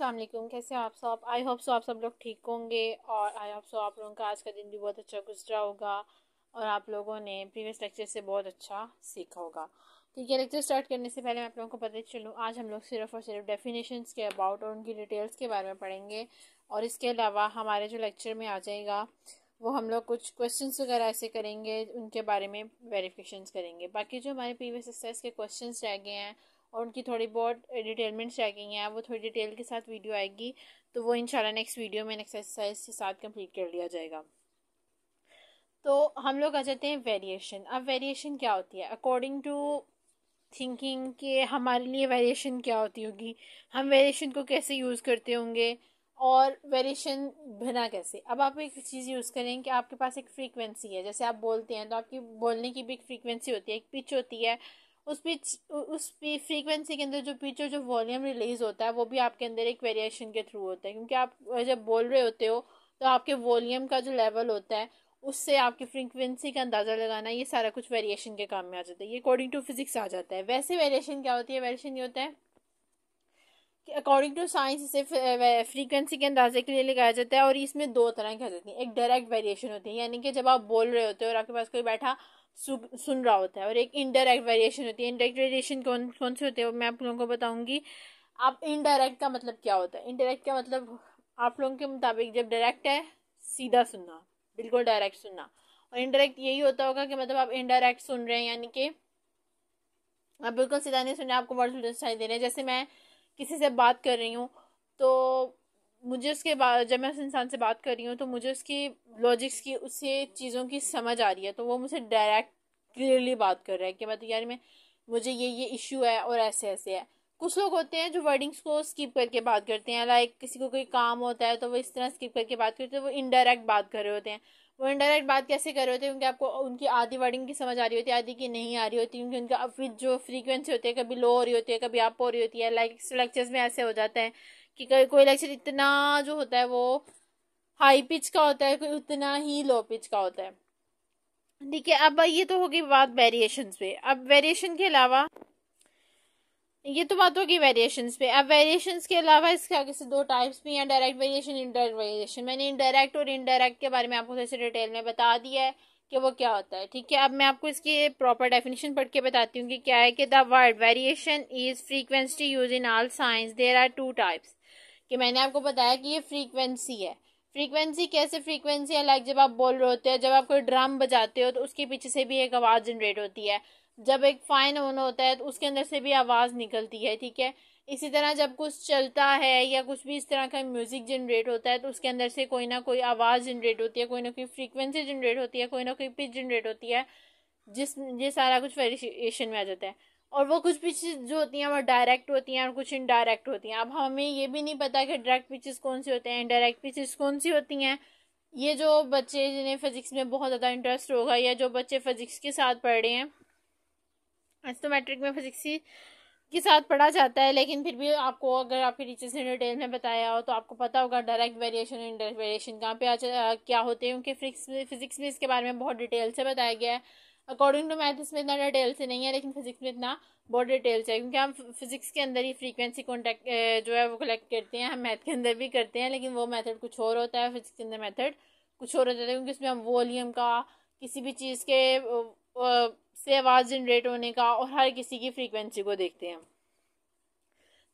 असलम कैसे आप सब आई होप सो आप सब लोग ठीक होंगे और आई होप सो आप लोगों का आज का दिन भी बहुत अच्छा गुजरा होगा और आप लोगों ने प्रीवियस लेक्चर से बहुत अच्छा सीखा होगा ठीक है लेक्चर स्टार्ट करने से पहले मैं आप लोगों को पता चलूँ आज हम लोग सिर्फ और सिर्फ डेफिनेशंस के अबाउट और उनकी डिटेल्स के बारे में पढ़ेंगे और इसके अलावा हमारे जो लेक्चर में आ जाएगा वो हम लोग कुछ क्वेश्चन वगैरह ऐसे करेंगे उनके बारे में वेरीफिकेशन करेंगे बाकी जो हमारे प्रीवियस एक्सरसाइज के क्वेश्चन रह गए हैं और उनकी थोड़ी बहुत डिटेलमेंट गई है वो थोड़ी डिटेल के साथ वीडियो आएगी तो वो इंशाल्लाह नेक्स्ट वीडियो में एक्सरसाइज के साथ कंप्लीट कर लिया जाएगा तो हम लोग आ जाते हैं वेरिएशन अब वेरिएशन क्या होती है अकॉर्डिंग टू थिंकिंग के हमारे लिए वेरिएशन क्या होती होगी हम वेरिएशन को कैसे यूज़ करते होंगे और वेरिएशन बना कैसे अब आप एक चीज़ यूज़ करें कि आपके पास एक फ्रीक्वेंसी है जैसे आप बोलते हैं तो आपकी बोलने की भी एक फ्रीक्वेंसी होती है एक पिच होती है उस पिच उस पी फ्रीक्वेंसी के अंदर जो पिच और जो वॉल्यूम रिलीज होता है वो भी आपके अंदर एक वेरिएशन के थ्रू होता है क्योंकि आप जब बोल रहे होते हो तो आपके वॉल्यूम का जो लेवल होता है उससे आपकी फ्रीक्वेंसी का अंदाज़ा लगाना ये सारा कुछ वेरिएशन के काम में आ जाता है ये अकॉर्डिंग टू फिजिक्स आ जाता है वैसे वेरिएशन क्या होती है वेरिएशन ये होता है कि अकॉर्डिंग टू साइंस इसे फ्रीक्वेंसी के अंदाजे के लिए लगाया जाता है और इसमें दो तरह की आ जाती है एक डायरेक्ट वेरिएशन होती है यानी कि जब आप बोल रहे होते हो और आपके पास कोई बैठा सुन रहा होता है और एक इनडायरेक्ट वेरिएशन होती है इनडायरेक्ट वेरिएशन कौन कौन से होते हैं मैं आप लोगों को बताऊंगी आप इनडायरेक्ट का मतलब क्या होता है इनडायरेक्ट का मतलब आप लोगों के मुताबिक जब डायरेक्ट है सीधा सुनना बिल्कुल डायरेक्ट सुनना और इनडायरेक्ट यही होता होगा कि मतलब आप इनडायरेक्ट सुन रहे हैं यानी कि आप बिल्कुल सीधा नहीं सुन रहे आपको वर्ड दे रहे हैं जैसे मैं किसी से बात कर रही हूँ तो मुझे उसके बाद जब मैं उस इंसान से बात कर रही हूँ तो मुझे उसकी लॉजिक्स की उससे चीज़ों की समझ आ रही है तो वो मुझे डायरेक्ट क्लियरली बात कर रहा है कि मतलब यार मैं मुझे ये ये इशू है और ऐसे ऐसे है कुछ लोग होते हैं जो वर्डिंग्स को स्किप करके बात करते हैं लाइक किसी को कोई काम होता है तो वो इस तरह स्किप करके बात करते हैं वो इनडायरेक्ट बात कर रहे होते हैं वो इनडायरेक्ट बात कैसे कर रहे होते हैं क्योंकि आपको उनकी आधी वर्डिंग की समझ आ रही होती है आधी की नहीं आ रही होती क्योंकि उनका जो फ्रीक्वेंसी होती है कभी लो हो रही होती है कभी आप हो रही होती है लाइक लेक्चर्स में ऐसे हो जाता है कि कोई कोई लेक्चर इतना जो होता है वो हाई पिच का होता है कोई उतना ही लो पिच का होता है ठीक है अब ये तो होगी बात वेरिएशन पे अब वेरिएशन के अलावा ये तो बात होगी वेरिएशन पे अब वेरिएशन के अलावा इसके आगे से दो टाइप्स भी हैं डायरेक्ट वेरिएशन इनडायरेक्ट वेरिएशन मैंने इनडायरेक्ट और इनडायरेक्ट के बारे में आपको थोड़ी डिटेल में बता दिया है कि वो क्या होता है ठीक है अब मैं आपको इसकी प्रॉपर डेफिनेशन पढ़ के बताती हूँ कि क्या है कि the word variation is frequency use in all science there are two types कि मैंने आपको बताया कि ये फ्रीक्वेंसी है फ्रीक्वेंसी कैसे फ्रीक्वेंसी है लाइक जब आप बोल रहे होते हो जब आप कोई ड्रम बजाते हो तो उसके पीछे से भी एक आवाज़ जनरेट होती है जब एक फाइन ऑन होता है तो उसके अंदर से भी आवाज़ निकलती है ठीक है इसी तरह जब कुछ चलता है या कुछ भी इस तरह का म्यूज़िक जनरेट होता है तो उसके अंदर से कोई ना कोई आवाज़ जनरेट होती है कोई ना कोई फ्रीक्वेंसी जनरेट होती है कोई ना कोई पिच जनरेट होती है जिस ये सारा कुछ वेरिएशन में आ जाता है और वो कुछ पिचेस जो होती हैं वो डायरेक्ट होती हैं और कुछ इनडायरेक्ट होती हैं अब हमें ये भी नहीं पता कि डायरेक्ट पिचेस कौन सी होते हैं इनडायरेक्ट पिचेस कौन सी होती हैं ये जो बच्चे जिन्हें फ़िज़िक्स में बहुत ज़्यादा इंटरेस्ट होगा या जो बच्चे फ़िज़िक्स के साथ पढ़ रहे हैं मैट्रिक में फिजिक्स ही के साथ पढ़ा जाता है लेकिन फिर भी आपको अगर आपके टीचर्स ने डिटेल में बताया हो तो आपको पता होगा डायरेक्ट वेरिएशन और इनडायरेक्ट वेरिएशन कहाँ पे आ, क्या होते हैं उनके फिजिक्स में इसके बारे में बहुत डिटेल से बताया गया है अकॉर्डिंग टू मैथ इसमें इतना डिटेल से नहीं है लेकिन फिजिक्स में इतना बहुत डिटेल से है क्योंकि हम फिजिक्स के अंदर ही फ्रीक्वेंसी कॉन्टैक्ट जो है वो कलेक्ट करते हैं हम मैथ के अंदर भी करते हैं लेकिन वो मैथड कुछ और होता है फिजिक्स के अंदर मैथड कुछ और होता है क्योंकि उसमें हम वॉलीम का किसी भी चीज़ के से आवाज़ जनरेट होने का और हर किसी की फ्रीक्वेंसी को देखते हैं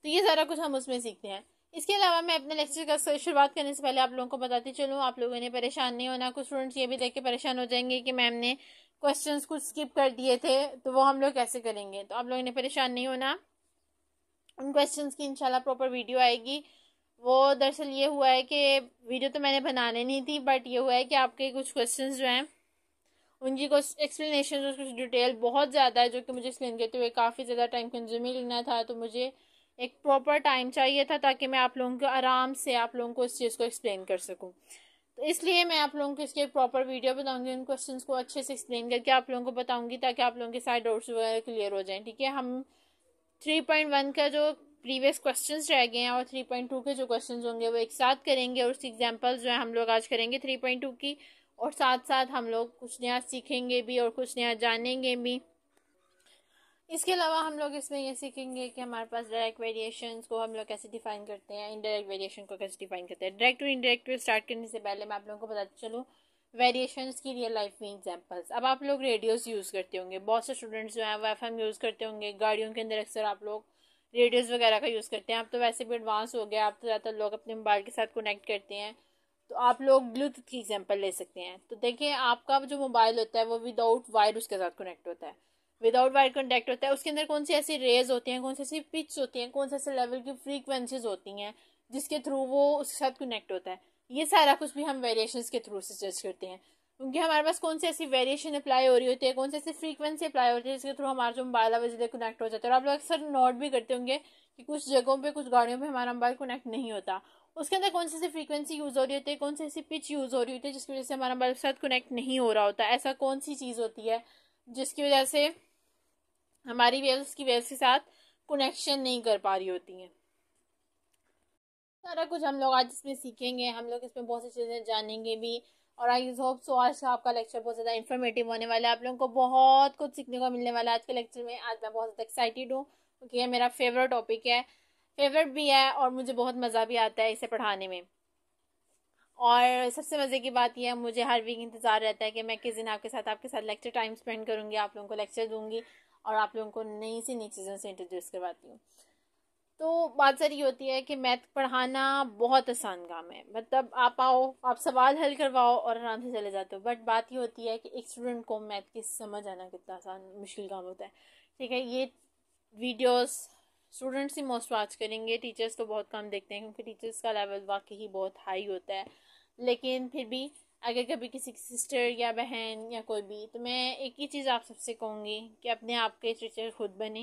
तो ये सारा कुछ हम उसमें सीखते हैं इसके अलावा मैं अपने लेक्चर का शुरुआत करने से पहले आप लोगों को बताती चलूँ आप लोगों ने परेशान नहीं होना कुछ स्टूडेंट्स ये भी देख के परेशान हो जाएंगे कि मैम ने क्वेश्चंस कुछ स्किप कर दिए थे तो वो हम लोग कैसे करेंगे तो आप लोग इन्हें परेशान नहीं होना उन क्वेश्चंस की इंशाल्लाह प्रॉपर वीडियो आएगी वो दरअसल ये हुआ है कि वीडियो तो मैंने बनाने नहीं थी बट ये हुआ है कि आपके कुछ क्वेश्चंस जो हैं उनकी कुछ एक्सप्लेनेशन और कुछ डिटेल बहुत ज़्यादा है जो कि मुझे एक्सप्लेन करते हुए काफ़ी ज़्यादा टाइम कंज्यूमिंग लेना था तो मुझे एक प्रॉपर टाइम चाहिए था ताकि मैं आप लोगों को आराम से आप लोगों को उस चीज़ को एक्सप्लेन कर सकूँ तो इसलिए मैं आप लोगों को इसके प्रॉपर वीडियो बताऊंगी उन क्वेश्चंस को अच्छे से एक्सप्लेन करके आप लोगों को बताऊंगी ताकि आप लोगों के सारे डाउट्स वगैरह क्लियर हो जाएं ठीक है हम थ्री पॉइंट वन का जो प्रीवियस क्वेश्चंस रह गए हैं और थ्री पॉइंट टू के जो क्वेश्चंस होंगे वो एक साथ करेंगे और उस एग्जाम्पल्स जो है हम लोग आज करेंगे टू की और साथ साथ हम लोग कुछ नया सीखेंगे भी और कुछ नया जानेंगे भी इसके अलावा हम लोग इसमें ये सीखेंगे कि हमारे पास डायरेक्ट वेरिएशन को हम लोग कैसे डिफाइन करते हैं इनडायरेक्ट वेरिएशन को कैसे डिफाइन करते हैं डायरेक्ट और इनडायरेक्ट स्टार्ट करने से पहले मैं आप लोगों को बताती चलूँ वेरिएशन की रियल लाइफ में एग्जाम्पल्स अब आप लोग रेडियोज़ यूज़ करते होंगे बहुत से स्टूडेंट्स जो हैं वो एफ यूज़ करते होंगे गाड़ियों के अंदर अक्सर आप लोग रेडियोज़ वगैरह का यूज़ करते हैं आप तो वैसे भी एडवांस हो गया आप तो ज़्यादातर लोग अपने मोबाइल के साथ कनेक्ट करते हैं तो आप लोग ब्लूटूथ की एग्जाम्पल ले सकते हैं तो देखिए आपका जो मोबाइल होता है वो विदाउट वायर उसके साथ कनेक्ट होता है विदाउट वायर कॉन्टैक्ट होता है उसके अंदर कौन सी ऐसी रेज होती हैं कौन सी ऐसी पिच होती हैं कौन से ऐसे लेवल की फ्रीक्वेंसीज होती हैं जिसके थ्रू वो उसके साथ कनेक्ट होता है ये सारा कुछ भी हम वेरिएशन के थ्रू से जज करते हैं क्योंकि हमारे पास कौन सी ऐसी वेरिएशन अप्लाई हो रही होती है कौन सी ऐसी फ्रीक्वेंसी अप्लाई होती है जिसके थ्रू हमारा जो मोबाइल है वो कनेक्ट हो जाता है और आप लोग अक्सर नोट भी करते होंगे कि कुछ जगहों पर कुछ गाड़ियों पर हमारा मोबाइल कनेक्ट नहीं होता उसके अंदर कौन सी ऐसी फ्रीक्वेंसी यूज़ हो रही होती है कौन सी ऐसी पिच यूज़ हो रही होती है जिसकी वजह से हमारा मोबाइल के साथ कनेक्ट नहीं हो रहा होता ऐसा कौन सी चीज़ होती है जिसकी वजह से हमारी वेव्स की वेव्स के साथ कनेक्शन नहीं कर पा रही होती हैं सारा कुछ हम लोग आज इसमें सीखेंगे हम लोग इसमें बहुत सी चीज़ें जानेंगे भी और आई होप सो आज का आपका लेक्चर बहुत ज़्यादा इन्फॉर्मेटिव होने वाला है आप लोगों को बहुत कुछ सीखने को मिलने वाला है आज के लेक्चर में आज मैं बहुत ज़्यादा एक्साइटेड हूँ क्योंकि ये मेरा फेवरेट टॉपिक है फेवरेट भी है और मुझे बहुत मज़ा भी आता है इसे पढ़ाने में और सबसे मज़े की बात यह है मुझे हर वीक इंतज़ार रहता है कि मैं किस दिन आपके साथ आपके साथ लेक्चर टाइम स्पेंड करूँगी आप लोगों को लेक्चर दूँगी और आप लोगों को नई सी नई चीज़ों से इंट्रोड्यूस करवाती हूँ तो बात सर ये होती है कि मैथ पढ़ाना बहुत आसान काम है मतलब आप आओ आप सवाल हल करवाओ और आराम से चले जाते हो बट बात ये होती है कि एक स्टूडेंट को मैथ की समझ आना कितना आसान मुश्किल काम होता है ठीक है ये वीडियोस स्टूडेंट्स ही मोस्ट वॉच करेंगे टीचर्स तो बहुत कम देखते हैं क्योंकि टीचर्स का लेवल वाकई ही बहुत हाई होता है लेकिन फिर भी अगर कभी किसी की सिस्टर या बहन या कोई भी तो मैं एक ही चीज़ आप सबसे कहूँगी कि अपने आप के टीचर खुद बने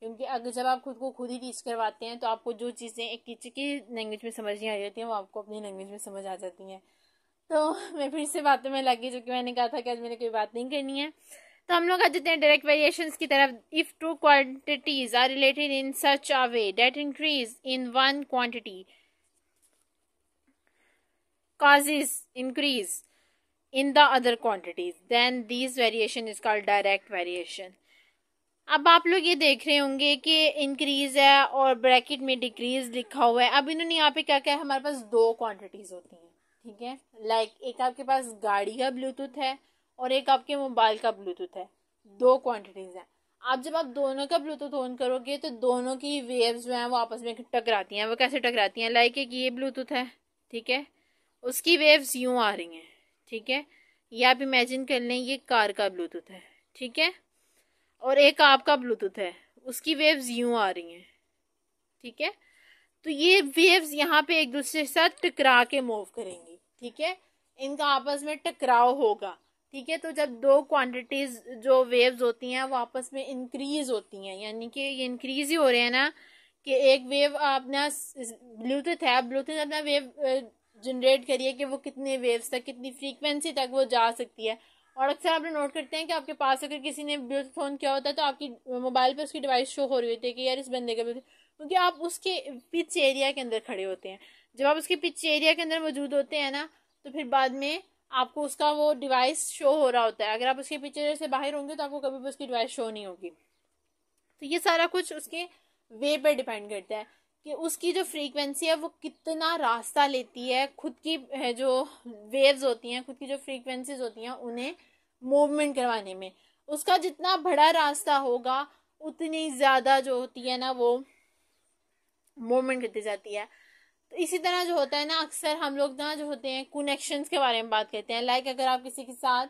क्योंकि अगर जब आप खुद को खुद ही टीच करवाते हैं तो आपको जो चीज़ें एक टीचर की लैंग्वेज में समझ नहीं आ जाती हैं वो आपको अपनी लैंग्वेज में समझ आ जाती हैं तो मैं फिर से बातों में लगी जो कि मैंने कहा था कि आज मैंने कोई बात नहीं करनी है तो हम लोग आ जाते हैं डायरेक्ट वेरिएशन की तरफ if two quantities are related in such a way that increase in one quantity causes increase in the other quantities then these variation is called direct variation अब आप लोग ये देख रहे होंगे कि इंक्रीज है और ब्रैकेट में डिक्रीज लिखा हुआ है अब इन्होंने यहाँ पे क्या क्या है हमारे पास दो क्वांटिटीज होती हैं ठीक है लाइक like, एक आपके पास गाड़ी का ब्लूटूथ है और एक आपके मोबाइल का ब्लूटूथ है दो क्वांटिटीज हैं आप जब आप दोनों का ब्लूटूथ ऑन करोगे तो दोनों की वेव्स जो हैं वो आपस में टकराती हैं वो कैसे टकराती हैं लाइक एक ये ब्लूटूथ है ठीक है उसकी वेव्स यूँ आ रही हैं ठीक है ये आप इमेजिन कर लें ये कार का ब्लूटूथ है ठीक है और एक आपका ब्लूटूथ है उसकी वेव्स यूँ आ रही हैं ठीक है तो ये वेव्स यहाँ पे एक दूसरे के साथ टकरा के मूव करेंगी ठीक है इनका आपस में टकराव होगा ठीक है तो जब दो क्वांटिटीज जो वेव्स होती हैं वो आपस में इंक्रीज होती हैं यानी कि ये इंक्रीज ही हो रहे हैं ना कि एक वेव अपना ब्लूटूथ है ब्लूटूथ अपना वेव जनरेट करिए कि वो कितने वेव्स तक कितनी फ्रीक्वेंसी तक वो जा सकती है और अक्सर लोग नोट करते हैं कि आपके पास अगर किसी ने ब्लूटूथ फ़ोन किया होता है तो आपकी मोबाइल पर उसकी डिवाइस शो हो रही होती है कि यार इस बंदे का ब्लूटूथ क्योंकि आप उसके पिच एरिया के अंदर खड़े होते हैं जब आप उसके पिच एरिया के अंदर मौजूद होते हैं ना तो फिर बाद में आपको उसका वो डिवाइस शो हो रहा होता है अगर आप उसके पिच एरिया से बाहर होंगे तो आपको कभी भी उसकी डिवाइस शो नहीं होगी तो ये सारा कुछ उसके वे पर डिपेंड करता है कि उसकी जो फ्रीक्वेंसी है वो कितना रास्ता लेती है खुद की जो वेव्स होती हैं खुद की जो फ्रीक्वेंसीज होती हैं उन्हें मूवमेंट करवाने में उसका जितना बड़ा रास्ता होगा उतनी ज़्यादा जो होती है ना वो मूवमेंट करती जाती है तो इसी तरह जो होता है ना अक्सर हम लोग ना जो होते हैं कनेक्शंस के बारे में बात करते हैं लाइक अगर आप किसी के साथ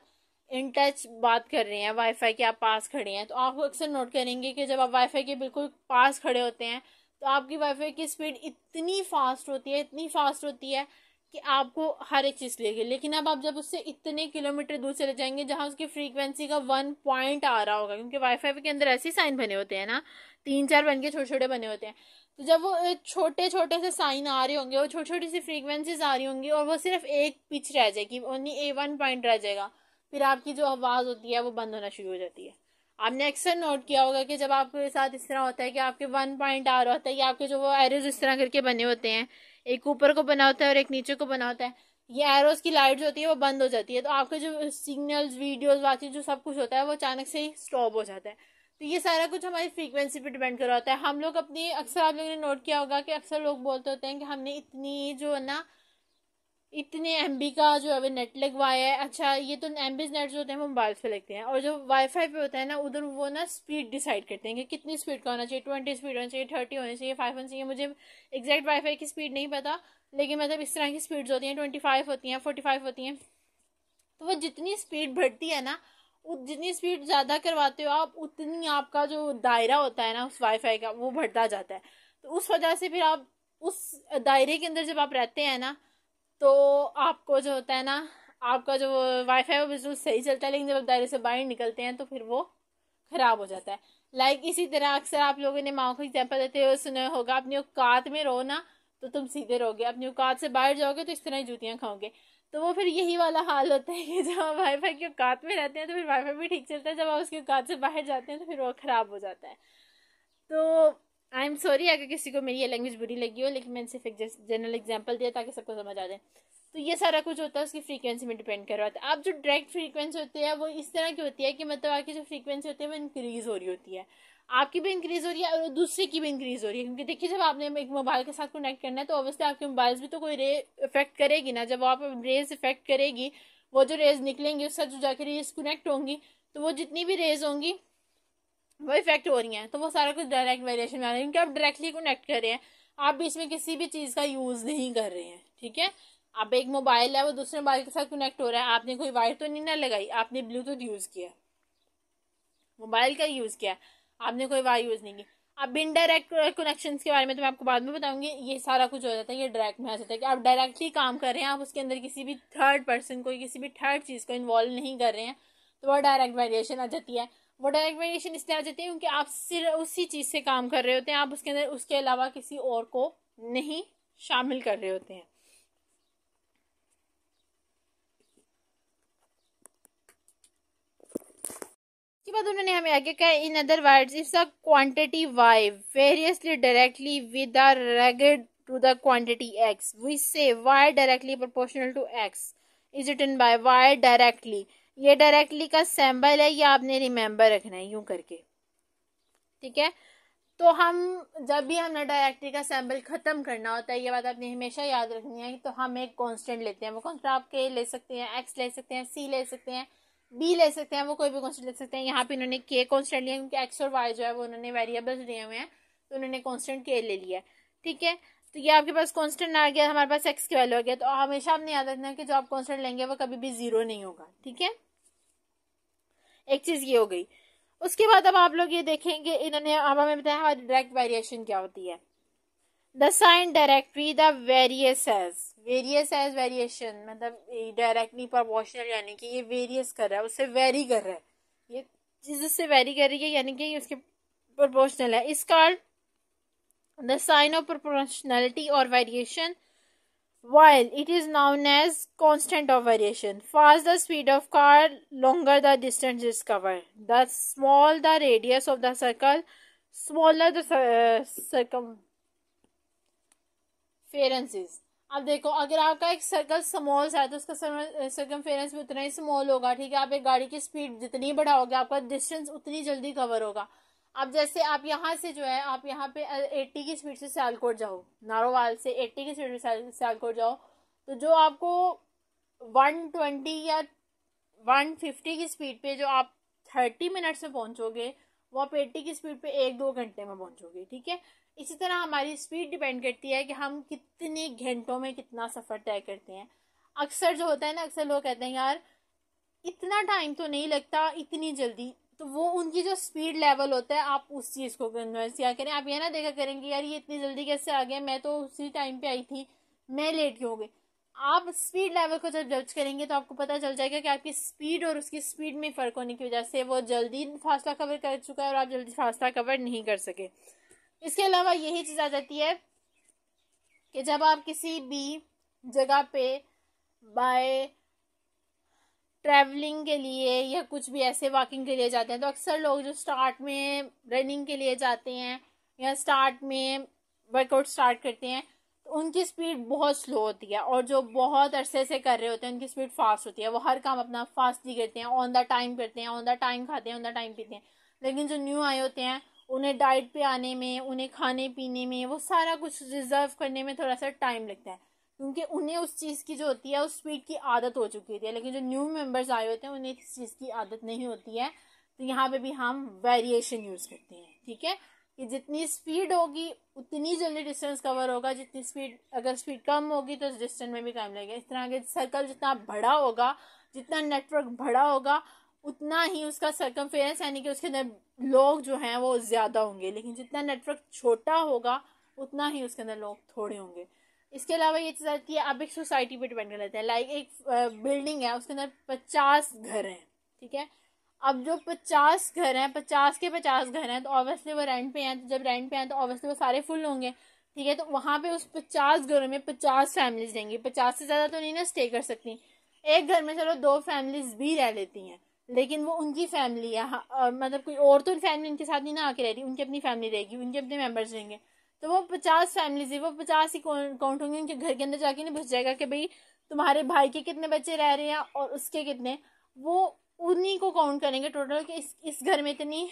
इन टच बात कर रहे हैं वाईफाई के आप पास खड़े हैं तो आप अक्सर नोट करेंगे कि जब आप वाईफाई के बिल्कुल पास खड़े होते हैं तो आपकी वाईफाई की स्पीड इतनी फास्ट होती है इतनी फास्ट होती है कि आपको हर एक चीज़ लेगी लेकिन अब आप जब उससे इतने किलोमीटर दूर चले जाएंगे जहाँ उसकी फ्रीक्वेंसी का वन पॉइंट आ रहा होगा क्योंकि वाईफाई के अंदर ऐसे साइन बने होते हैं ना तीन चार बन के छोटे छोटे बने होते हैं तो जब वो छोटे छोटे से साइन आ रहे होंगे और छोटी छोटी सी फ्रीक्वेंसीज आ रही होंगी और वो सिर्फ एक पिच रह जाएगी ओनली ए वन पॉइंट रह जाएगा फिर आपकी जो आवाज़ होती है वो बंद होना शुरू हो जाती है आपने अक्सर नोट किया होगा कि जब आपके साथ इस तरह होता है कि आपके वन पॉइंट आ रहा होता है या आपके जो वो एरोज इस तरह करके बने होते हैं एक ऊपर को बना होता है और एक नीचे को बना होता है ये एरोज की लाइट जो होती है वो बंद हो जाती है तो आपके जो सिग्नल्स वीडियोज बाकी जो सब कुछ होता है वो अचानक से ही स्टॉप हो जाता है तो ये सारा कुछ हमारी फ्रीक्वेंसी पे डिपेंड कर रहा होता है हम लोग अपनी अक्सर आप लोगों ने नोट किया होगा कि अक्सर लोग बोलते होते हैं कि हमने इतनी जो है ना इतने एम का जो है नेट लगवाया है अच्छा ये तो एम नेट जो होते हैं वो मोबाइल पे लगते हैं और जो वाईफाई पे होता है ना उधर वो ना स्पीड डिसाइड करते हैं कि कितनी स्पीड का होना चाहिए ट्वेंटी स्पीड होना चाहिए थर्टी होनी चाहिए फाइव होनी चाहिए मुझे एग्जैक्ट वाईफाई की स्पीड नहीं पता लेकिन मतलब इस तरह की स्पीड होती हैं ट्वेंटी फाइव होती हैं फोर्टी फाइव होती हैं तो वो जितनी स्पीड बढ़ती है ना जितनी स्पीड ज़्यादा करवाते हो आप उतनी आपका जो दायरा होता है ना उस फाई का वो बढ़ता जाता है तो उस वजह से फिर आप उस दायरे के अंदर जब आप रहते हैं ना तो आपको जो होता है ना आपका जो वाईफाई वो बिल्कुल सही चलता है लेकिन जब आप दायरे से बाहर निकलते हैं तो फिर वो ख़राब हो जाता है लाइक like इसी तरह अक्सर आप लोगों ने माओ को एग्जाम्पल देते हुए सुना होगा अपनी औकात में रहो ना तो तुम सीधे रहोगे अपनी औकात से बाहर जाओगे तो इस तरह जूतियाँ खाओगे तो वो फिर यही वाला हाल होता है कि जब आप वाईफाई के औकात में रहते हैं तो फिर वाईफाई भी ठीक चलता है जब आप उसके औकात से बाहर जाते हैं तो फिर वो ख़राब हो जाता है तो आई एम सॉरी अगर किसी को मेरी ये लैंग्वेज बुरी लगी हो लेकिन मैंने सिर्फ एक जनरल एग्जाम्पल दिया ताकि सबको समझ आ जाए तो ये सारा कुछ होता है उसकी फ्रीक्वेंसी में डिपेंड कर रहा होता आप जो डायरेक्ट फ्रीक्वेंसी होती है वो इस तरह की होती है कि मतलब आपकी जो फ्रीक्वेंसी होती है वो इंक्रीज हो रही होती है आपकी भी इंक्रीज हो रही है और दूसरे की भी इंक्रीज हो रही है क्योंकि देखिए जब आपने एक मोबाइल के साथ कनेक्ट करना है तो ऑब्वियसली आपके मोबाइल भी तो कोई रे इफेक्ट करेगी ना जब आप रेज इफेक्ट करेगी वो जो रेज निकलेंगी उसका जो जाकर रेज कनेक्ट होंगी तो वो जितनी भी रेज होंगी वो इफेक्ट हो रही हैं तो वो सारा कुछ डायरेक्ट वेरिएशन में आ रहा है क्योंकि आप डायरेक्टली कनेक्ट कर रहे हैं आप बीच में किसी भी चीज़ का यूज़ नहीं कर रहे हैं ठीक है अब एक मोबाइल है वो दूसरे मोबाइल के साथ कनेक्ट हो रहा है आपने कोई वायर तो नहीं ना लगाई आपने ब्लूटूथ यूज़ किया मोबाइल का यूज़ किया आपने कोई वायर यूज़ नहीं किया अब इनडायरेक्ट कनेक्शन के बारे में तो मैं आपको बाद में बताऊंगी ये सारा कुछ हो जाता है ये डायरेक्ट में आ जाता है कि आप डायरेक्टली काम कर रहे हैं आप उसके अंदर किसी भी थर्ड पर्सन को किसी भी थर्ड चीज़ को इन्वॉल्व नहीं कर रहे हैं तो वह डायरेक्ट वेरिएशन आ जाती है वोडाइग्राइजेशन इसलिए आ जाती है क्योंकि आप सिर्फ उसी चीज़ से काम कर रहे होते हैं आप उसके अंदर उसके अलावा किसी और को नहीं शामिल कर रहे होते हैं बाद उन्होंने हमें आगे कहा in other words if the quantity y variously directly with a regard to the quantity x we say y directly proportional to x is written by y directly ये डायरेक्टली का सैम्बल है ये आपने रिमेंबर रखना है यूं करके ठीक है तो हम जब भी हमने डायरेक्टली का सैम्बल ख़त्म करना होता है ये बात आपने हमेशा याद रखनी है तो हम एक कांस्टेंट लेते हैं वो कॉन्स्टेंट आप के ले सकते हैं एक्स ले सकते हैं सी ले सकते हैं बी ले सकते हैं वो कोई भी कॉन्स्टेंट ले सकते हैं यहाँ पे इन्होंने के कॉन्स्टेंट लिया क्योंकि एक्स और वाई जो है वो उन्होंने वेरिएबल्स लिए हुए हैं तो उन्होंने कॉन्स्टेंट के ले लिया ठीक है तो ये आपके पास कॉन्स्टेंट आ गया हमारे पास एक्स की वैल्यू आ गया तो हमेशा आपने याद रखना कि जो आप कॉन्स्टेंट लेंगे वो कभी भी जीरो नहीं होगा ठीक है एक चीज ये हो गई उसके बाद अब आप लोग ये देखेंगे इन्होंने अब हमें बताया हमारी डायरेक्ट वेरिएशन क्या होती है the sign directly the varies as varies as variation मतलब डायरेक्टली प्रोपोर्शनल यानी कि ये वेरियस कर रहा है उससे वेरी कर रहा है ये चीज उससे वेरी कर रही है यानी कि उसके प्रपोर्शनल है इस card the sign of proportionality or variation while it is known as constant of variation fast the speed of car longer the distance is covered the small the radius of the circle smaller the uh, circumference is अब देखो अगर आपका एक circle small सा है तो उसका circumference भी उतना ही स्मॉल होगा ठीक है आप एक गाड़ी की स्पीड जितनी बढ़ाओगे आपका डिस्टेंस उतनी जल्दी कवर होगा अब जैसे आप यहाँ से जो है आप यहाँ पे एट्टी की स्पीड से सियालकोट जाओ नारोवाल से एट्टी की स्पीड से सियालकोट जाओ तो जो आपको वन ट्वेंटी या वन फिफ्टी की स्पीड पे जो आप थर्टी मिनट्स में पहुँचोगे वो आप एट्टी की स्पीड पे एक दो घंटे में पहुँचोगे ठीक है इसी तरह हमारी स्पीड डिपेंड करती है कि हम कितने घंटों में कितना सफ़र तय करते हैं अक्सर जो होता है ना अक्सर लोग कहते हैं यार इतना टाइम तो नहीं लगता इतनी जल्दी तो वो उनकी जो स्पीड लेवल होता है आप उस चीज़ को कन्वर्स किया करें आप ये ना देखा करेंगे यार ये इतनी जल्दी कैसे आ गया मैं तो उसी टाइम पे आई थी मैं लेट क्यों हो गई आप स्पीड लेवल को जब जज करेंगे तो आपको पता चल जाएगा कि आपकी स्पीड और उसकी स्पीड में फ़र्क होने की वजह से वो जल्दी फासला कवर कर चुका है और आप जल्दी फासला कवर नहीं कर सके इसके अलावा यही चीज़ आ जाती है कि जब आप किसी भी जगह पे बाय ट्रैवलिंग के लिए या कुछ भी ऐसे वॉकिंग के लिए जाते हैं तो अक्सर लोग जो स्टार्ट में रनिंग के लिए जाते हैं या स्टार्ट में वर्कआउट स्टार्ट करते हैं तो उनकी स्पीड बहुत स्लो होती है और जो बहुत अरसे से कर रहे होते हैं उनकी स्पीड फास्ट होती है वो हर काम अपना फास्टली करते हैं ऑन द टाइम करते हैं ऑन द टाइम खाते हैं ऑन द टाइम पीते हैं लेकिन जो न्यू आए होते हैं उन्हें डाइट पे आने में उन्हें खाने पीने में वो सारा कुछ रिजर्व करने में थोड़ा सा टाइम लगता है क्योंकि उन्हें उस चीज़ की जो होती है उस स्वीट की आदत हो चुकी होती है लेकिन जो न्यू मेंबर्स आए होते हैं उन्हें इस चीज़ की आदत नहीं होती है तो यहाँ पे भी हम वेरिएशन यूज़ करते हैं ठीक है कि जितनी स्पीड होगी उतनी जल्दी डिस्टेंस कवर होगा जितनी स्पीड अगर स्पीड कम होगी तो डिस्टेंस में भी टाइम लगेगा इस तरह के सर्कल जितना बड़ा होगा जितना नेटवर्क बड़ा होगा उतना ही उसका सर्कम यानी कि उसके अंदर लोग जो हैं वो ज़्यादा होंगे लेकिन जितना नेटवर्क छोटा होगा उतना ही उसके अंदर लोग थोड़े होंगे इसके अलावा ये चीज़ आती है आप एक सोसाइटी पे डिपेंड कर लेते हैं लाइक एक बिल्डिंग है उसके अंदर पचास घर हैं ठीक है अब जो पचास घर हैं पचास के पचास घर हैं तो ऑब्वियसली वो रेंट पे हैं तो जब रेंट पे हैं तो ऑब्वियसली वो सारे फुल होंगे ठीक है तो वहाँ पे उस पचास घरों में पचास फैमिलीज रहेंगी पचास से ज़्यादा तो नहीं ना स्टे कर सकती एक घर में चलो दो फैमिलीज भी रह लेती हैं लेकिन वो उनकी फैमिली है हाँ, मतलब कोई और तो फैमिली उनके साथ नहीं ना आके रह रही उनकी अपनी फैमिली रहेगी उनके अपने मेम्बर्स रहेंगे तो वो पचास फैमिलीज है वो पचास ही काउंट होंगे उनके घर के अंदर जाके नहीं भेज जाएगा कि भाई तुम्हारे भाई के कितने बच्चे रह रहे हैं और उसके कितने वो उन्हीं को काउंट करेंगे टोटल कि इस इस घर में इतनी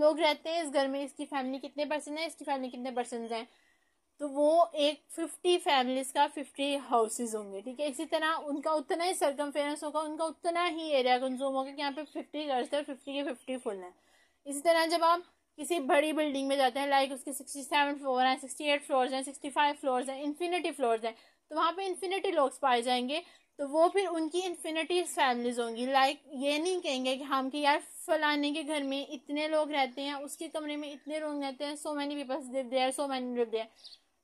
लोग रहते हैं इस घर में इसकी फैमिली कितने पर्सन है इसकी फैमिली कितने पर्सन हैं तो वो एक फिफ्टी फैमिलीज का फिफ्टी हाउसेज होंगे ठीक है इसी तरह उनका उतना ही सरकम होगा उनका उतना ही एरिया कंज्यूम होगा कि यहाँ पे फिफ्टी घर है फिफ्टी के फिफ्टी फुल हैं इसी तरह जब आप किसी बड़ी बिल्डिंग में जाते हैं लाइक उसके सिक्सटी सेवन फ्लोर हैं सिक्सटी एट फ्लोर हैं सिक्सटी फाइव फ्लोर्स हैं इन्फिनिटी फ्लोर हैं तो वहाँ पे इन्फिनिटी लोग पाए जाएंगे तो वो फिर उनकी इन्फिनिटी फैमिलीज होंगी लाइक ये नहीं कहेंगे कि हम कि यार फलाने के घर में इतने लोग रहते हैं उसके कमरे में इतने लोग रहते हैं so many peoples live there so many live there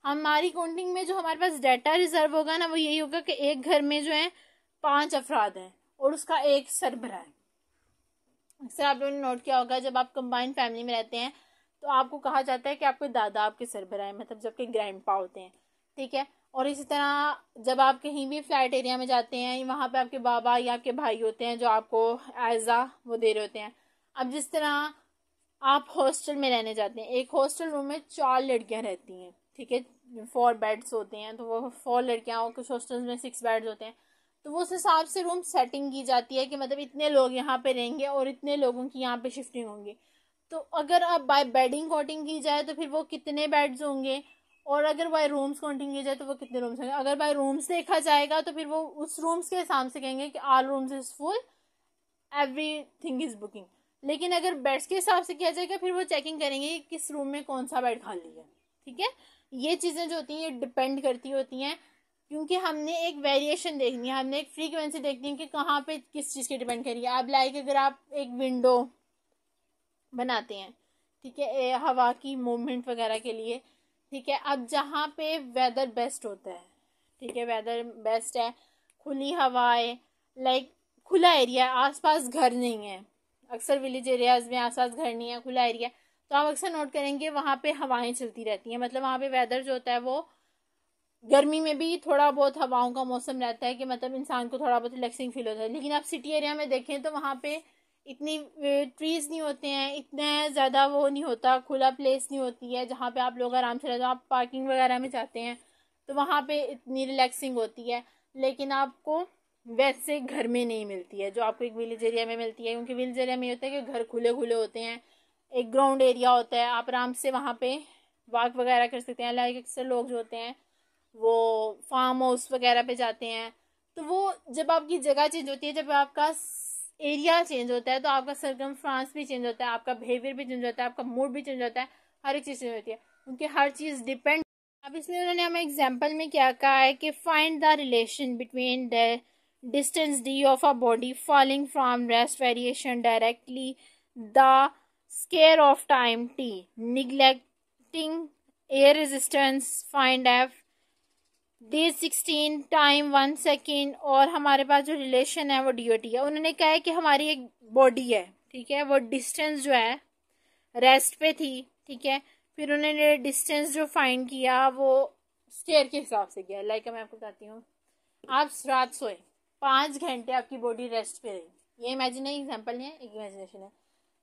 हमारी काउंटिंग में जो हमारे पास डाटा रिजर्व होगा ना वो यही होगा कि एक घर में जो है पांच अफराद हैं और उसका एक सरबरा है अक्सर आप लोगों ने नोट किया होगा जब आप कंबाइंड फैमिली में रहते हैं तो आपको कहा जाता है कि आपके दादा आपके सरबराह है मतलब जबकि ग्रैंड पा होते हैं ठीक है और इसी तरह जब आप कहीं भी फ्लैट एरिया में जाते हैं वहाँ पे आपके बाबा या आपके भाई होते हैं जो आपको एजा वो दे रहे होते हैं अब जिस तरह आप हॉस्टल में रहने जाते हैं एक हॉस्टल रूम में चार लड़कियाँ रहती हैं ठीक है फोर बेड्स होते हैं तो वो फोर लड़कियाँ और कुछ हॉस्टल्स में सिक्स बेड्स होते हैं तो वो उस हिसाब से रूम सेटिंग की जाती है कि मतलब इतने लोग यहाँ पे रहेंगे और इतने लोगों की यहाँ पे शिफ्टिंग होंगी तो अगर अब बाय बेडिंग काउंटिंग की जाए तो फिर वो कितने बेड्स होंगे और अगर बाय रूम्स काउंटिंग की जाए तो वो कितने रूम्स होंगे अगर बाय रूम्स देखा जाएगा तो फिर वो उस रूम्स के हिसाब से कहेंगे कि all rooms is full everything is booking लेकिन अगर बेड्स के हिसाब से किया जाएगा फिर वो चेकिंग करेंगे कि किस रूम में कौन सा बेड खाली है ठीक है ये चीज़ें जो होती हैं ये डिपेंड करती होती हैं क्योंकि हमने एक वेरिएशन देखनी है हमने एक फ्रीक्वेंसी देखनी है कि कहाँ पे किस चीज़ की डिपेंड करिए आप लाइक अगर आप एक विंडो बनाते हैं ठीक है हवा की मूवमेंट वगैरह के लिए ठीक है अब जहाँ पे वेदर बेस्ट होता है ठीक है वेदर बेस्ट है खुली है लाइक खुला एरिया आसपास घर नहीं है अक्सर विलेज एरियाज में आसपास घर नहीं है खुला एरिया तो आप अक्सर नोट करेंगे वहाँ पे हवाएं चलती रहती हैं मतलब वहाँ पे वेदर जो होता है वो गर्मी में भी थोड़ा बहुत हवाओं का मौसम रहता है कि मतलब इंसान को थोड़ा बहुत रिलैक्सिंग फील होता है लेकिन आप सिटी एरिया में देखें तो वहाँ पे इतनी ट्रीज़ नहीं होते हैं इतना ज़्यादा वो नहीं होता खुला प्लेस नहीं होती है जहाँ पे आप लोग आराम से रहते हो आप पार्किंग वगैरह में जाते हैं तो वहाँ पे इतनी रिलैक्सिंग होती है लेकिन आपको वैसे घर में नहीं मिलती है जो आपको एक विलेज एरिया में मिलती है क्योंकि विलेज एरिया में ये होता है कि घर खुले खुले होते हैं एक ग्राउंड एरिया होता है आप आराम से वहाँ पे वॉक वगैरह कर सकते हैं लाइक अक्सर लोग जो होते हैं वो फार्म हाउस वगैरह पे जाते हैं तो वो जब आपकी जगह चेंज होती है जब आपका एरिया चेंज होता है तो आपका सरगम फ्रांस भी चेंज होता है आपका बिहेवियर भी चेंज होता है आपका मूड भी चेंज होता है हर एक चीज़ चेंज होती है क्योंकि हर चीज़ डिपेंड अब इसमें उन्होंने हमें एग्जाम्पल में क्या कहा है कि find the relation between the distance d of a body falling from rest variation directly the square of time t neglecting air resistance find f there sixteen time one second और हमारे पास जो relation है वो D O T है उन्होंने कहा है कि हमारी एक बॉडी है ठीक है वो डिस्टेंस जो है रेस्ट पे थी ठीक है फिर उन्होंने डिस्टेंस जो फाइंड किया वो स्टेयर के हिसाब से किया लाइक मैं आपको बताती हूँ आप रात सोए पाँच घंटे आपकी बॉडी रेस्ट पे रही ये इमेजिन एग्जाम्पल है इमेजिनेशन है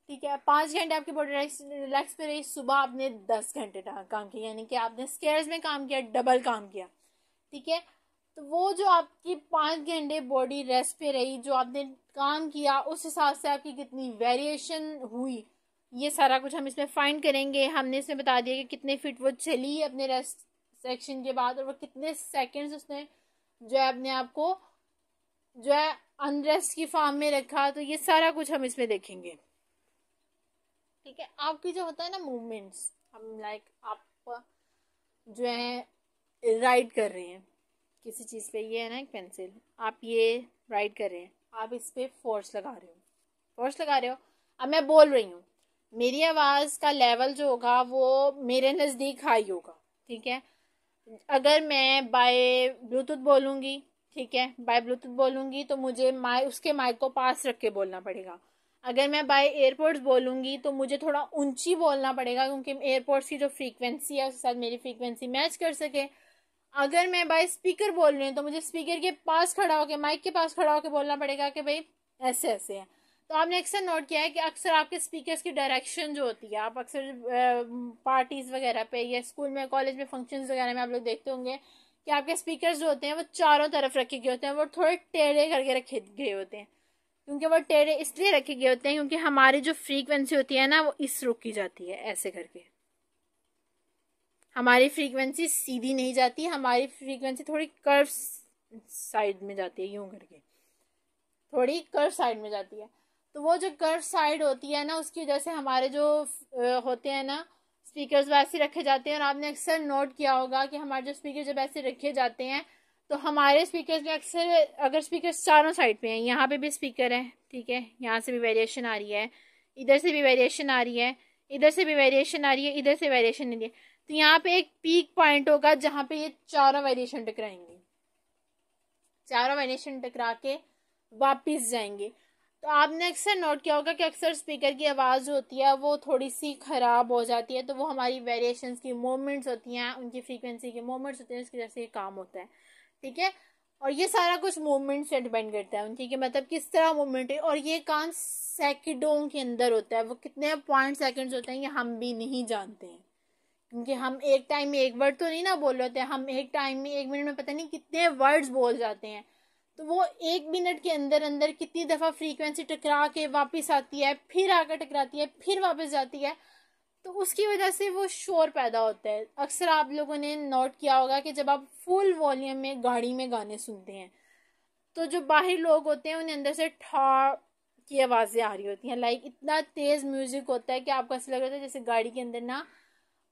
ठीक है पाँच घंटे आपकी बॉडी रिलैक्स पे रही सुबह आपने दस घंटे काम किया यानी कि आपने स्केयर्स में काम किया डबल काम किया ठीक है तो वो जो आपकी पाँच घंटे बॉडी रेस्ट पे रही जो आपने काम किया उस हिसाब से आपकी कितनी वेरिएशन हुई ये सारा कुछ हम इसमें फाइंड करेंगे हमने इसमें बता दिया कि कितने फिट वो चली अपने रेस्ट सेक्शन के बाद और वो कितने सेकंड्स उसने जो है अपने आप को जो है अनरेस्ट की फॉर्म में रखा तो ये सारा कुछ हम इसमें देखेंगे ठीक है आपकी जो होता है ना मूवमेंट्स हम लाइक आप जो है राइट कर रहे हैं किसी चीज़ पे ये है ना एक पेंसिल आप ये राइड कर रहे हैं आप इस पर फोर्स लगा रहे हो फोर्स लगा रहे हो अब मैं बोल रही हूँ मेरी आवाज़ का लेवल जो होगा वो मेरे नज़दीक हाई होगा ठीक है अगर मैं बाय ब्लूटूथ बोलूँगी ठीक है बाय ब्लूटूथ बोलूँगी तो मुझे माई उसके माइक को पास रख के बोलना पड़ेगा अगर मैं बाय एयरपोर्ट्स बोलूँगी तो मुझे थोड़ा ऊंची बोलना पड़ेगा क्योंकि एयरपोर्ट्स की जो फ्रीक्वेंसी है उसके साथ मेरी फ्रीक्वेंसी मैच कर सके अगर मैं बाय स्पीकर बोल रही हूँ तो मुझे स्पीकर के पास खड़ा होकर माइक के पास खड़ा होकर बोलना पड़ेगा कि भाई ऐसे ऐसे हैं तो आपने अक्सर नोट किया है कि अक्सर आपके स्पीकर्स की डायरेक्शन जो होती है आप अक्सर पार्टीज़ वगैरह पे या स्कूल में कॉलेज में फंक्शंस वगैरह में आप लोग देखते होंगे कि आपके स्पीकर्स जो होते हैं वो चारों तरफ रखे गए होते हैं वो थोड़े टेढ़े करके रखे गए होते हैं क्योंकि वो टेढ़े इसलिए रखे गए होते हैं क्योंकि हमारी जो फ्रीक्वेंसी होती है ना वो इस रुक की जाती है ऐसे करके हमारी फ्रीक्वेंसी सीधी नहीं जाती हमारी फ्रीक्वेंसी थोड़ी कर्व साइड में जाती है यूं करके थोड़ी कर्व साइड में जाती है तो वो जो कर्व साइड होती है ना उसकी वजह से हमारे जो होते हैं ना स्पीकर्स वैसे रखे जाते हैं और आपने अक्सर नोट किया होगा कि हमारे जो स्पीकर जब ऐसे रखे जाते हैं तो हमारे स्पीकर में अक्सर अगर स्पीकर चारों साइड पे हैं यहाँ पे भी स्पीकर है ठीक है यहाँ से भी वेरिएशन आ रही है इधर से भी वेरिएशन आ रही है इधर से भी वेरिएशन आ रही है इधर से वेरिएशन आ रही है तो यहाँ पे एक पीक पॉइंट होगा जहां पे ये चारों वेरिएशन टकराएंगे चारों वेरिएशन टकरा के वापिस जाएंगे तो आपने अक्सर नोट किया होगा कि अक्सर स्पीकर की आवाज़ होती है वो थोड़ी सी ख़राब हो जाती है तो वो हमारी वेरिएशंस की मूवमेंट्स होती हैं उनकी फ्रीक्वेंसी की मूवमेंट्स होते हैं उसकी वजह से ये काम होता है ठीक है और ये सारा कुछ मूवमेंट से डिपेंड करता है उनकी कि मतलब किस तरह मूवमेंट है और ये काम सेकंडों के अंदर होता है वो कितने पॉइंट सेकंड्स होते हैं ये हम भी नहीं जानते हैं क्योंकि हम एक टाइम में एक वर्ड तो नहीं ना बोल रहे होते हम एक टाइम में एक मिनट में पता नहीं कितने वर्ड्स बोल जाते हैं तो वो एक मिनट के अंदर अंदर कितनी दफ़ा फ्रीक्वेंसी टकरा के वापस आती है फिर आकर टकराती है फिर वापस जाती है तो उसकी वजह से वो शोर पैदा होता है अक्सर आप लोगों ने नोट किया होगा कि जब आप फुल वॉल्यूम में गाड़ी में गाने सुनते हैं तो जो बाहर लोग होते हैं उन्हें अंदर से ठा की आवाज़ें आ रही होती हैं लाइक इतना तेज़ म्यूज़िक होता है कि आपको ऐसा लग रहा है जैसे गाड़ी के अंदर ना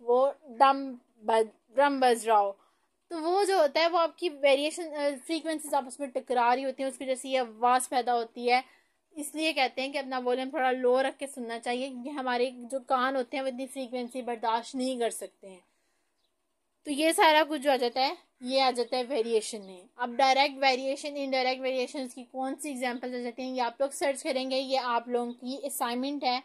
वो डम ड्रम बज रहा हो तो वो जो होता है वो आपकी वेरिएशन फ्रीक्वेंसीज आपस में टकरा रही होती हैं उसकी वजह से ये आवाज़ पैदा होती है इसलिए कहते हैं कि अपना वॉल्यूम थोड़ा लो रख के सुनना चाहिए क्योंकि हमारे जो कान होते हैं वो इतनी फ्रीक्वेंसी बर्दाश्त नहीं कर सकते हैं तो ये सारा कुछ जो आ जाता है ये आ जाता है वेरिएशन में अब डायरेक्ट वेरिएशन इनडायरेक्ट वेरिएशन की कौन सी एग्जाम्पल आ जाती हैं ये आप लोग सर्च करेंगे ये आप लोगों की असाइनमेंट है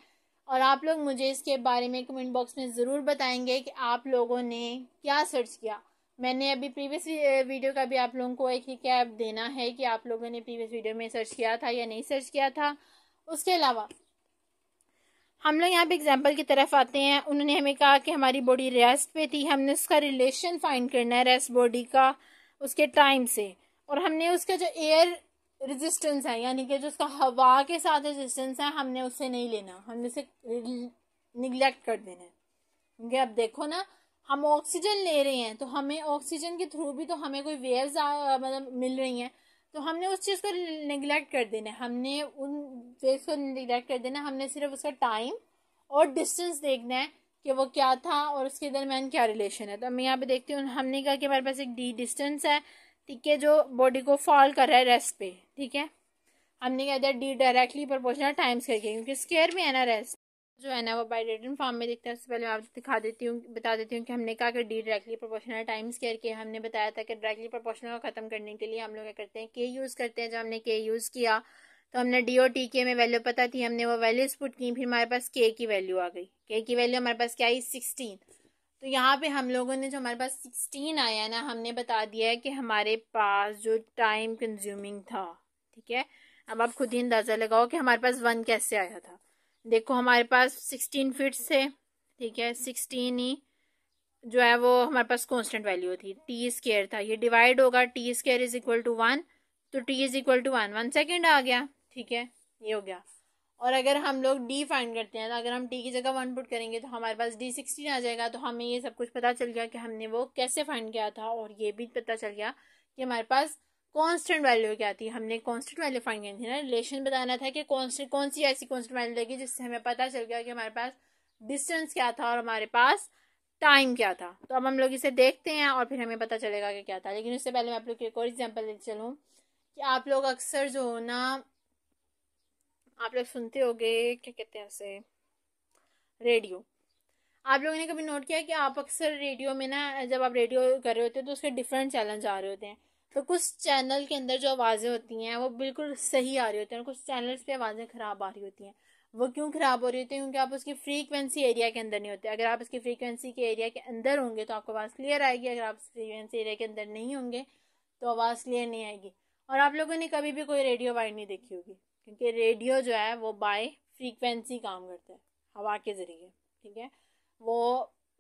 और आप लोग मुझे इसके बारे में कमेंट बॉक्स में ज़रूर बताएंगे कि आप लोगों ने क्या सर्च किया मैंने अभी प्रीवियस वीडियो का भी आप लोगों को एक कैब देना है कि आप लोगों ने प्रीवियस वीडियो में सर्च किया था या नहीं सर्च किया था उसके अलावा हम लोग यहाँ पे एग्जाम्पल की तरफ आते हैं उन्होंने हमें कहा कि हमारी बॉडी रेस्ट पे थी हमने उसका रिलेशन फाइंड करना है रेस्ट बॉडी का उसके टाइम से और हमने उसका जो एयर रेजिस्टेंस है यानी कि जो उसका हवा के साथ रेजिस्टेंस है हमने उसे नहीं लेना हमने उसे निगलेक्ट कर देना है क्योंकि अब देखो ना हम ऑक्सीजन ले रहे हैं तो हमें ऑक्सीजन के थ्रू भी तो हमें कोई वेव्स मतलब मिल रही हैं तो हमने उस चीज़ को निगलेक्ट कर देना है हमने उन वेव्स को निगलेक्ट कर देना हमने सिर्फ उसका टाइम और डिस्टेंस देखना है कि वो क्या था और उसके दरमियान क्या रिलेशन है तो हम यहाँ पे देखते हैं हमने कहा कि हमारे पास एक डी डिस्टेंस है ठीक है जो बॉडी को फॉल कर रहा है रेस्ट पे ठीक है हमने कह दिया डी डायरेक्टली प्रपोर्शनल टाइम्स करके क्योंकि स्केयर में है ना रेस्ट जो है ना वो बाई रिटर्न फॉर्म में दिखता है उससे पहले मैं आपको दिखा देती हूँ बता देती हूँ कि हमने कहा कि d directly proportional times care के हमने बताया था कि डायरेक्टली प्रोपोर्शनल को खत्म करने के लिए हम लोग क्या करते हैं के यूज़ करते हैं जब हमने के यूज़ किया तो हमने डी और टी के में वैल्यू पता थी हमने वो वैल्यूज पुट की फिर हमारे पास के की वैल्यू आ गई के की वैल्यू हमारे पास क्या आई सिक्सटीन तो यहाँ पे हम लोगों ने जो हमारे पास सिक्सटीन आया ना हमने बता दिया है कि हमारे पास जो टाइम कंज्यूमिंग था ठीक है अब आप खुद ही अंदाज़ा लगाओ कि हमारे पास वन कैसे आया था देखो हमारे पास सिक्सटीन फिट थे ठीक है सिक्सटीन ही जो है वो हमारे पास कॉन्स्टेंट वैल्यू थी टी स्केयर था ये डिवाइड होगा t square is equal to one तो t is equal to one one second आ गया ठीक है ये हो गया और अगर हम लोग डी फाइंड करते हैं तो अगर हम टी की जगह वन पुट करेंगे तो हमारे पास डी सिक्सटीन आ जाएगा तो हमें ये सब कुछ पता चल गया कि हमने वो कैसे फाइंड किया था और ये भी पता चल गया कि हमारे पास कांस्टेंट वैल्यू क्या थी हमने कांस्टेंट वैल्यू फाइंड करनी थी ना रिलेशन बताना था कि कॉन्स्टेंट कौन सी ऐसी कॉन्स्टेंट वैल्यू लगी जिससे हमें पता चल गया कि हमारे पास डिस्टेंस क्या था और हमारे पास टाइम क्या था तो अब हम लोग इसे देखते हैं और फिर हमें पता चलेगा कि क्या था लेकिन उससे पहले मैं आप लोग एक और एग्जाम्पल देते चलूँ कि आप लोग अक्सर जो हो ना आप लोग सुनते गए क्या कहते हैं उसे रेडियो आप लोगों ने कभी नोट किया कि आप अक्सर रेडियो में ना जब आप रेडियो कर रहे होते हो तो उसके डिफरेंट चैनल आ रहे होते हैं तो कुछ चैनल के अंदर जो आवाज़ें होती हैं वो बिल्कुल सही आ रही होती हैं और कुछ चैनल्स पे आवाज़ें ख़राब आ रही होती हैं वो क्यों ख़राब हो रही होती हैं क्योंकि आप उसकी फ्रीक्वेंसी एरिया के अंदर नहीं होते अगर आप उसकी फ्रीक्वेंसी के एरिया के अंदर होंगे तो आपको आवाज़ क्लियर आएगी अगर आप फ्रीक्वेंसी एरिया के अंदर नहीं होंगे तो आवाज़ क्लियर नहीं आएगी और आप लोगों ने कभी भी कोई रेडियो वायर नहीं देखी होगी क्योंकि रेडियो जो है वो बाय फ्रीक्वेंसी काम करता है हवा के ज़रिए ठीक है वो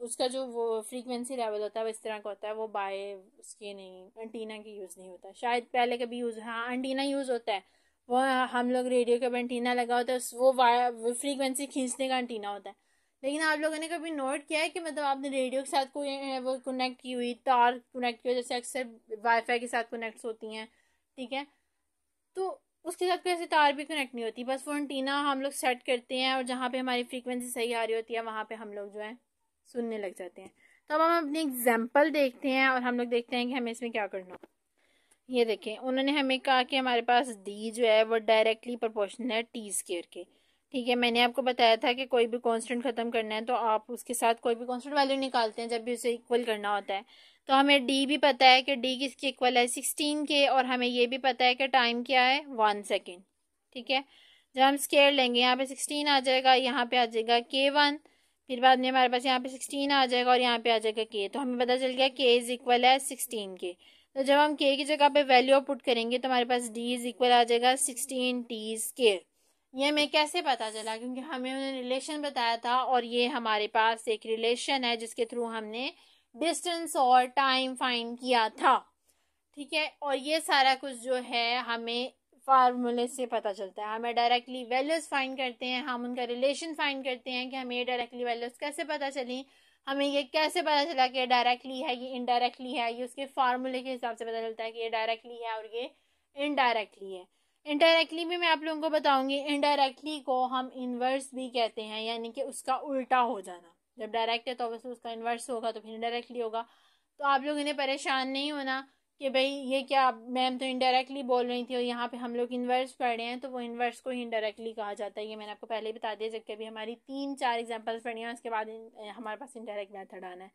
उसका जो वो फ्रीक्वेंसी लेवल होता है वो इस तरह का होता है वो बाय उसके नहीं एंटीना की यूज़ नहीं होता शायद पहले कभी यूज़ हाँ एंटीना यूज़ होता है वो हम लोग रेडियो का एंटीना लगा होता है वो वायर फ्रीक्वेंसी खींचने का एंटीना होता है लेकिन आप लोगों ने कभी नोट किया है कि मतलब आपने रेडियो के साथ कोई वो कनेक्ट की हुई तार कनेक्ट की हुई जैसे अक्सर वाईफाई के साथ कनेक्ट होती हैं ठीक है तो उसके साथ कोई ऐसी तार भी कनेक्ट नहीं होती बस वो एंटीना हम लोग सेट करते हैं और जहाँ पे हमारी फ्रीक्वेंसी सही आ रही होती है वहाँ पे हम लोग जो है सुनने लग जाते हैं तो अब हम अपनी एग्जाम्पल देखते हैं और हम लोग देखते हैं कि हमें इसमें क्या करना ये देखें उन्होंने हमें कहा कि हमारे पास डी जो है वो डायरेक्टली प्रपोर्शनल है टी स्केयर के ठीक है मैंने आपको बताया था कि कोई भी कॉन्स्टेंट ख़त्म करना है तो आप उसके साथ कोई भी कॉन्स्टेंट वैल्यू निकालते हैं जब भी उसे इक्वल करना होता है तो हमें डी भी पता है कि डी किसके इक्वल है सिक्सटीन के और हमें ये भी पता है कि टाइम क्या है वन सेकेंड ठीक है जब हम स्केयर लेंगे यहाँ पे सिक्सटीन आ जाएगा यहाँ पे आ जाएगा के वन फिर बाद में हमारे पास यहाँ पे सिक्सटीन आ जाएगा और यहाँ पे आ जाएगा के तो हमें पता चल गया के इज इक्वल है सिक्सटीन के तो जब हम के की जगह पे वैल्यू पुट करेंगे तो हमारे पास डी इज इक्वल आ जाएगा सिक्सटीन टी स्केयर ये हमें कैसे पता चला क्योंकि हमें उन्होंने रिलेशन बताया था और ये हमारे पास एक रिलेशन है जिसके थ्रू हमने डिस्टेंस और टाइम फाइंड किया था ठीक है और ये सारा कुछ जो है हमें फार्मूले से पता चलता है हमें डायरेक्टली वैल्यूज फाइंड करते हैं हम उनका रिलेशन फाइंड करते हैं कि हमें ये डायरेक्टली वैल्यूज कैसे पता चली हमें ये कैसे पता चला कि डायरेक्टली है ये इनडायरेक्टली है ये उसके फार्मूले के हिसाब से पता चलता है कि ये डायरेक्टली है और ये इनडायरेक्टली है इनडायरेक्टली भी मैं आप लोगों को बताऊंगी इनडायरेक्टली को हम इनवर्स भी कहते हैं यानी कि उसका उल्टा हो जाना जब डायरेक्ट है तो वैसे उसका इन्वर्स होगा तो फिर इनडायरेक्टली होगा तो आप लोग इन्हें परेशान नहीं होना कि भाई ये क्या मैम तो इनडायरेक्टली बोल रही थी और यहाँ पे हम लोग इन्वर्स पढ़ रहे हैं तो वो इन्वर्स को ही इनडायरेक्टली कहा जाता है ये मैंने आपको पहले ही बता दिया जबकि अभी हमारी तीन चार एग्जाम्पल्स पढ़ी हैं उसके बाद हमारे पास इनडायरेक्ट मैथड आना है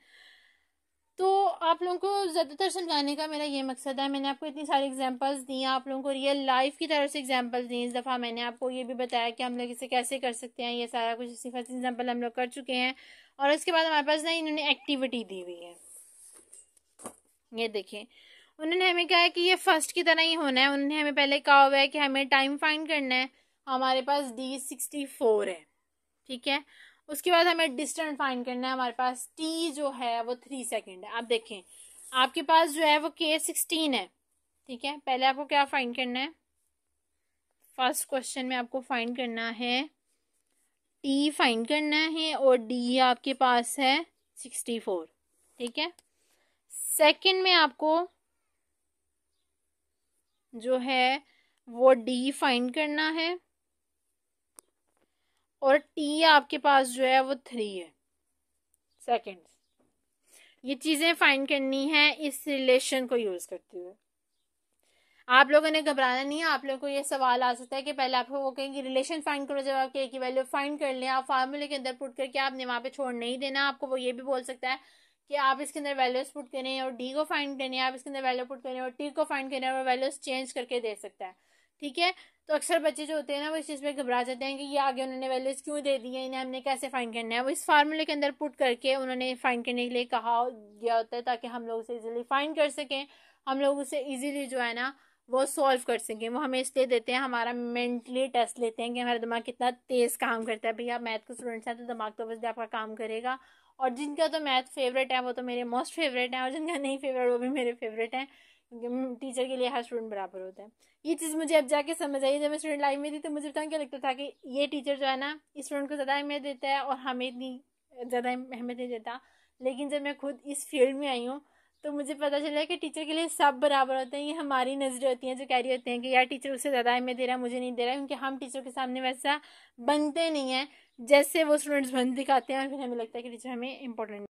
तो आप लोगों को ज़्यादातर समझाने का मेरा ये मकसद है मैंने आपको इतनी सारी एग्जांपल्स दी हैं आप लोगों को रियल लाइफ की तरफ से एग्जांपल्स दी इस दफ़ा मैंने आपको ये भी बताया कि हम लोग इसे कैसे कर सकते हैं ये सारा कुछ इसी फर्स्ट एग्जाम्पल हम लोग कर चुके हैं और इसके बाद हमारे पास ना इन्होंने एक्टिविटी दी हुई है ये देखें उन्होंने हमें कहा है कि ये फर्स्ट की तरह ही होना है उन्होंने हमें पहले कहा हुआ है कि हमें टाइम फाइंड करना है हमारे पास डी सिक्सटी फोर है ठीक है उसके बाद हमें डिस्टेंस फाइंड करना है हमारे पास टी जो है वो थ्री सेकेंड है आप देखें आपके पास जो है वो के सिक्सटीन है ठीक है पहले आपको क्या फाइंड करना है फर्स्ट क्वेश्चन में आपको फाइंड करना है टी फाइंड करना है और डी आपके पास है सिक्सटी फोर ठीक है सेकेंड में आपको जो है वो डी फाइंड करना है और टी आपके पास जो है वो थ्री है सेकेंड ये चीज़ें फाइंड करनी है इस रिलेशन को यूज़ करते हुए आप लोगों ने घबराना नहीं है आप लोगों को ये सवाल आ सकता है कि पहले आपको वो कहेंगे रिलेशन फाइंड करो जब के की वैल्यू फाइंड कर लें आप फार्मूले के अंदर पुट करके आपने वहां पे छोड़ नहीं देना आपको वो ये भी बोल सकता है कि आप इसके अंदर वैल्यूज पुट करें और डी को फाइंड करें आप इसके अंदर वैल्यू पुट करें और टी को फाइंड करें और वैल्यूज चेंज करके दे सकता है ठीक है तो अक्सर बच्चे जो होते हैं ना वो इस चीज़ पर घबरा जाते हैं कि ये आगे उन्होंने वैल्यूज क्यों दे दी है इन्हें हमने कैसे फाइन करना है वो इस फार्मूले के अंदर पुट करके उन्होंने फाइन करने के लिए कहा गया होता है ताकि हम लोग उसे ईजिली फाइन कर सकें हम लोग उसे ईजिली जो है ना वो सॉल्व कर सकें वो हमें इसलिए देते हैं हमारा मेंटली टेस्ट लेते हैं कि हमारा दिमाग कितना तेज़ काम करता है भैया मैथ के स्टूडेंट्स हैं तो दिमाग तो बस आपका काम करेगा और जिनका तो मैथ फेवरेट है वो तो मेरे मोस्ट फेवरेट हैं और जिनका नहीं फेवरेट वो भी मेरे फेवरेट हैं क्योंकि टीचर के लिए हर स्टूडेंट बराबर होता है ये चीज़ मुझे अब जाके समझ आई जब मैं स्टूडेंट लाइफ में थी तो मुझे बताऊँ क्या लगता था कि ये टीचर जो है ना स्टूडेंट को ज़्यादा अहमियत देता है और हमें इतनी ज़्यादा अहमियत नहीं देता लेकिन जब मैं खुद इस फील्ड में आई हूँ तो मुझे पता चला कि टीचर के लिए सब बराबर होते हैं ये हमारी नज़रें होती हैं जो कह रही होते हैं कि यार टीचर उससे ज़्यादा अहमियत दे रहा है मुझे नहीं दे रहा है क्योंकि हम टीचर के सामने वैसा बनते नहीं हैं जैसे वो स्टूडेंट्स बन दिखाते हैं और फिर हमें लगता है कि टीचर हमें इंपॉर्टेंट